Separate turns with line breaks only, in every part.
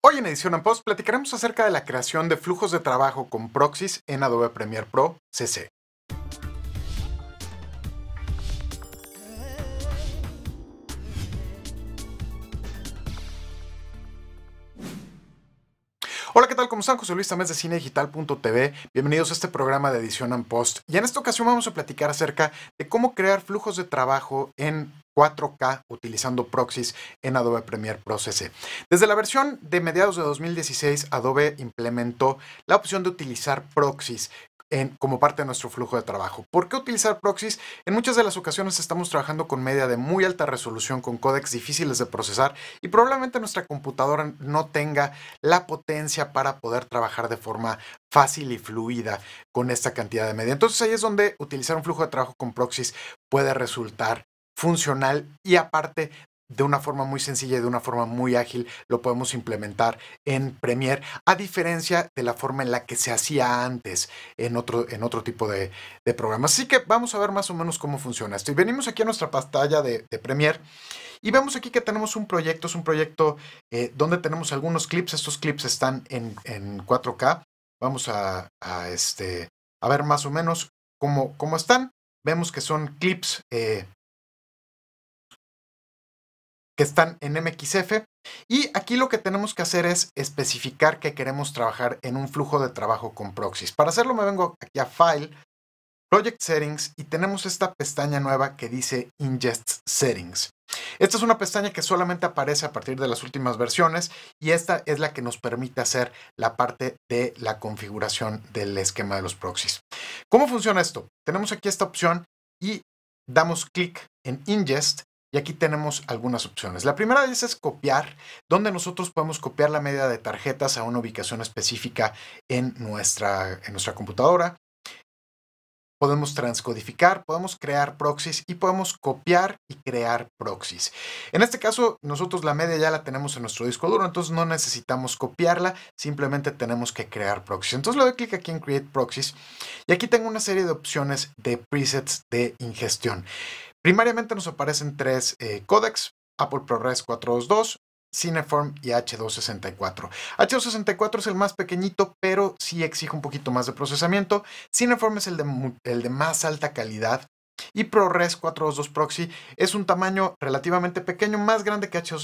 Hoy en Edición en Post platicaremos acerca de la creación de flujos de trabajo con proxies en Adobe Premiere Pro CC. Hola, ¿qué tal? ¿Cómo están? José Luis Tamés de cinedigital.tv. Bienvenidos a este programa de edición en post. Y en esta ocasión vamos a platicar acerca de cómo crear flujos de trabajo en 4K utilizando proxies en Adobe Premiere Pro CC. Desde la versión de mediados de 2016, Adobe implementó la opción de utilizar proxies como parte de nuestro flujo de trabajo. ¿Por qué utilizar proxies? En muchas de las ocasiones estamos trabajando con media de muy alta resolución, con codecs difíciles de procesar y probablemente nuestra computadora no tenga la potencia para poder trabajar de forma fácil y fluida con esta cantidad de media. Entonces ahí es donde utilizar un flujo de trabajo con proxies puede resultar funcional y aparte de una forma muy sencilla y de una forma muy ágil lo podemos implementar en Premiere, a diferencia de la forma en la que se hacía antes en otro, en otro tipo de, programas. Así que vamos a ver más o menos cómo funciona esto. Y venimos aquí a nuestra pantalla de, Premiere y vemos aquí que tenemos un proyecto, es un proyecto eh, donde tenemos algunos clips, estos clips están en, 4K. Vamos a, este, a ver más o menos cómo, cómo están. Vemos que son clips eh, que están en MXF. Y aquí lo que tenemos que hacer es especificar que queremos trabajar en un flujo de trabajo con proxies. Para hacerlo me vengo aquí a File, Project Settings y tenemos esta pestaña nueva que dice Ingest Settings. Esta es una pestaña que solamente aparece a partir de las últimas versiones y esta es la que nos permite hacer la parte de la configuración del esquema de los proxies. ¿Cómo funciona esto? Tenemos aquí esta opción y damos clic en Ingest y aquí tenemos algunas opciones. La primera de es copiar, donde nosotros podemos copiar la media de tarjetas a una ubicación específica en nuestra, en nuestra computadora. Podemos transcodificar, podemos crear proxies y podemos copiar y crear proxies. En este caso, nosotros la media ya la tenemos en nuestro disco duro, entonces no necesitamos copiarla, simplemente tenemos que crear proxies. Entonces le doy clic aquí en Create Proxies y aquí tengo una serie de opciones de presets de ingestión. Primariamente nos aparecen tres eh, codecs, Apple ProRes 422, Cineform y H264. H264 es el más pequeñito, pero sí exige un poquito más de procesamiento. Cineform es el de más alta calidad y ProRes 422 Proxy es un tamaño relativamente pequeño, más grande que h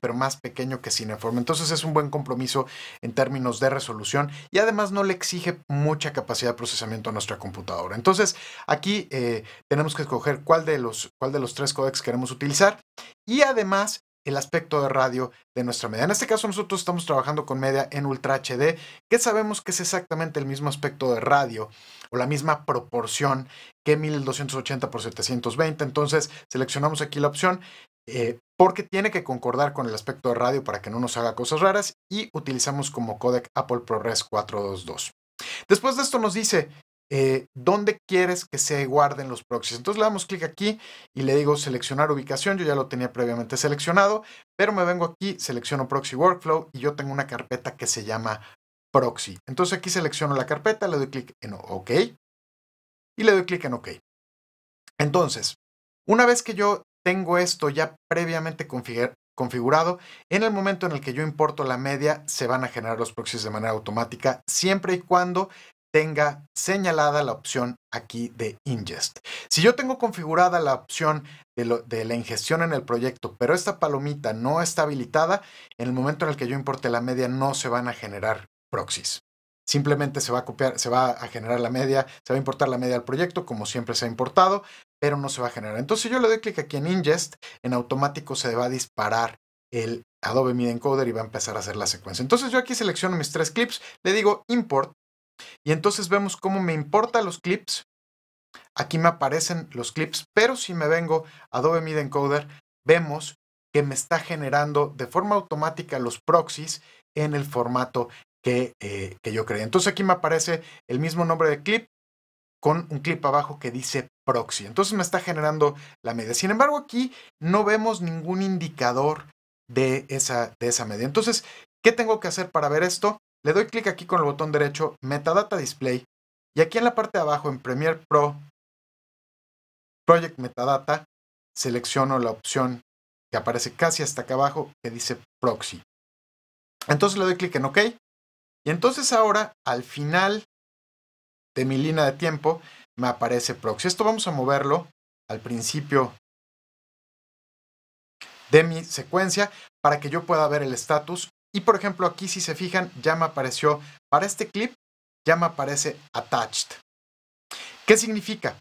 pero más pequeño que Cineform. Entonces es un buen compromiso en términos de resolución y además no le exige mucha capacidad de procesamiento a nuestra computadora. Entonces aquí eh, tenemos que escoger cuál de, los, cuál de los tres codecs queremos utilizar y además el aspecto de radio de nuestra media. En este caso nosotros estamos trabajando con media en Ultra HD, que sabemos que es exactamente el mismo aspecto de radio o la misma proporción que 1280 x 720. Entonces seleccionamos aquí la opción eh, porque tiene que concordar con el aspecto de radio para que no nos haga cosas raras y utilizamos como codec Apple ProRes 422. Después de esto nos dice eh, dónde quieres que se guarden los proxies. Entonces le damos clic aquí y le digo seleccionar ubicación. Yo ya lo tenía previamente seleccionado, pero me vengo aquí, selecciono proxy workflow y yo tengo una carpeta que se llama proxy. Entonces aquí selecciono la carpeta, le doy clic en OK y le doy clic en OK. Entonces, una vez que yo tengo esto ya previamente configurado, en el momento en el que yo importo la media, se van a generar los proxies de manera automática, siempre y cuando tenga señalada la opción aquí de ingest. Si yo tengo configurada la opción de, la ingestión en el proyecto, pero esta palomita no está habilitada, en el momento en el que yo importe la media no se van a generar proxies. Simplemente se va a copiar, se va a generar la media, se va a importar la media al proyecto como siempre se ha importado, pero no se va a generar. Entonces yo le doy clic aquí en ingest, en automático se va a disparar el Adobe Media Encoder y va a empezar a hacer la secuencia. Entonces yo aquí selecciono mis tres clips, le digo import y entonces vemos cómo me importa los clips. Aquí me aparecen los clips, pero si me vengo a Adobe Media Encoder, vemos que me está generando de forma automática los proxies en el formato que, eh, yo creé. Entonces aquí me aparece el mismo nombre de clip con un clip abajo que dice proxy. Entonces me está generando la media. Sin embargo, aquí no vemos ningún indicador de esa, de esa media. Entonces, ¿qué tengo que hacer para ver esto? Le doy clic aquí con el botón derecho Metadata Display y aquí en la parte de abajo en Premiere Pro Project Metadata selecciono la opción que aparece casi hasta acá abajo que dice Proxy. Entonces le doy clic en OK y entonces ahora al final de mi línea de tiempo me aparece Proxy. Esto vamos a moverlo al principio de mi secuencia para que yo pueda ver el estatus y por ejemplo, aquí si se fijan, ya me apareció, para este clip, ya me aparece attached. ¿Qué significa?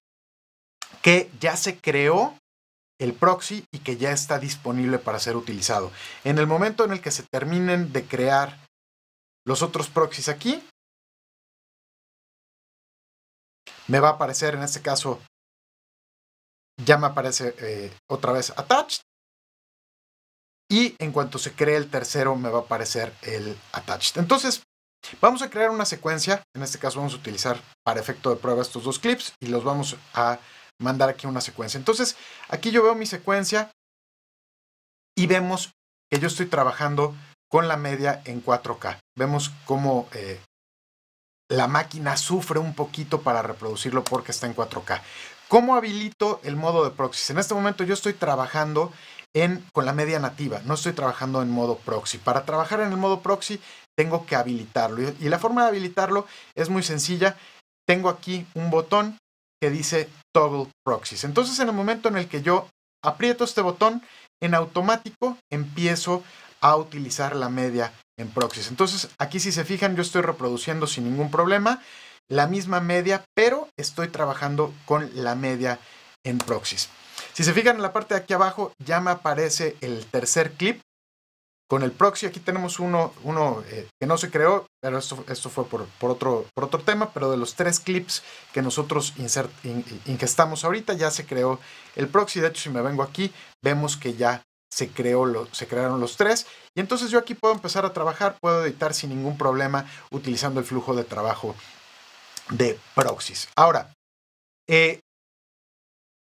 Que ya se creó el proxy y que ya está disponible para ser utilizado. En el momento en el que se terminen de crear los otros proxies aquí, me va a aparecer en este caso, ya me aparece eh, otra vez attached y en cuanto se cree el tercero me va a aparecer el attached. Entonces, vamos a crear una secuencia, en este caso vamos a utilizar para efecto de prueba estos dos clips y los vamos a mandar aquí una secuencia. Entonces, aquí yo veo mi secuencia y vemos que yo estoy trabajando con la media en 4K. Vemos cómo eh, la máquina sufre un poquito para reproducirlo porque está en 4K. ¿Cómo habilito el modo de proxies? En este momento yo estoy trabajando con la media nativa, no estoy trabajando en modo proxy. Para trabajar en el modo proxy tengo que habilitarlo y la forma de habilitarlo es muy sencilla. Tengo aquí un botón que dice toggle proxies. Entonces en el momento en el que yo aprieto este botón, en automático empiezo a utilizar la media en proxies. Entonces aquí si se fijan yo estoy reproduciendo sin ningún problema la misma media, pero estoy trabajando con la media en proxies. Si se fijan en la parte de aquí abajo, ya me aparece el tercer clip con el proxy. Aquí tenemos uno, uno eh, que no se creó, pero esto, esto fue por, por, otro, por otro tema, pero de los tres clips que nosotros insert, ingestamos ahorita, ya se creó el proxy. De hecho, si me vengo aquí, vemos que ya se, creó lo, se crearon los tres. Y entonces yo aquí puedo empezar a trabajar, puedo editar sin ningún problema utilizando el flujo de trabajo de proxies. Ahora, eh,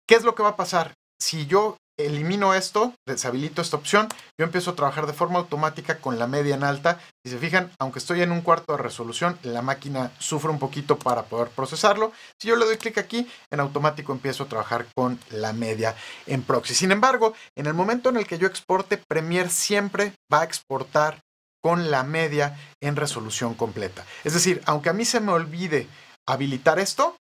¿qué es lo que va a pasar? si yo elimino esto, deshabilito esta opción, yo empiezo a trabajar de forma automática con la media en alta. Si se fijan, aunque estoy en un cuarto de resolución, la máquina sufre un poquito para poder procesarlo. Si yo le doy clic aquí, en automático empiezo a trabajar con la media en proxy. Sin embargo, en el momento en el que yo exporte, Premiere siempre va a exportar con la media en resolución completa. Es decir, aunque a mí se me olvide habilitar esto,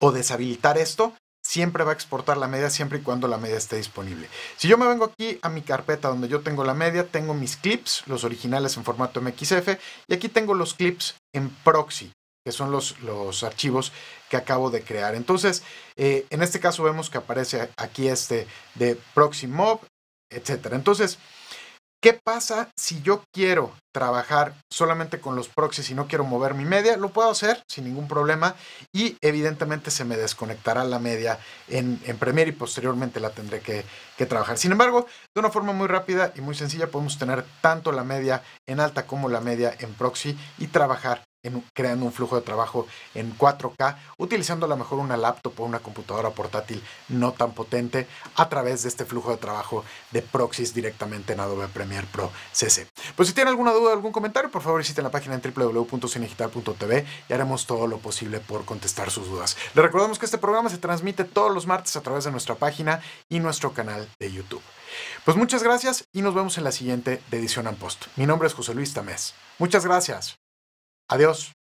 o deshabilitar esto, siempre va a exportar la media siempre y cuando la media esté disponible. Si yo me vengo aquí a mi carpeta donde yo tengo la media, tengo mis clips, los originales en formato MXF, y aquí tengo los clips en proxy, que son los, los archivos que acabo de crear. Entonces, eh, en este caso vemos que aparece aquí este de proxy mob, etc. Entonces, ¿Qué pasa si yo quiero trabajar solamente con los proxies y no quiero mover mi media? Lo puedo hacer sin ningún problema y evidentemente se me desconectará la media en, Premiere y posteriormente la tendré que, trabajar. Sin embargo, de una forma muy rápida y muy sencilla podemos tener tanto la media en alta como la media en proxy y trabajar creando un flujo de trabajo en 4K, utilizando a lo mejor una laptop o una computadora portátil no tan potente a través de este flujo de trabajo de proxies directamente en Adobe Premiere Pro CC. Pues si tienen alguna duda o algún comentario, por favor visiten la página en www.cinegital.tv y haremos todo lo posible por contestar sus dudas. Les recordamos que este programa se transmite todos los martes a través de nuestra página y nuestro canal de YouTube. Pues muchas gracias y nos vemos en la siguiente edición Edición post. Mi nombre es José Luis Tamés. Muchas gracias. Adiós.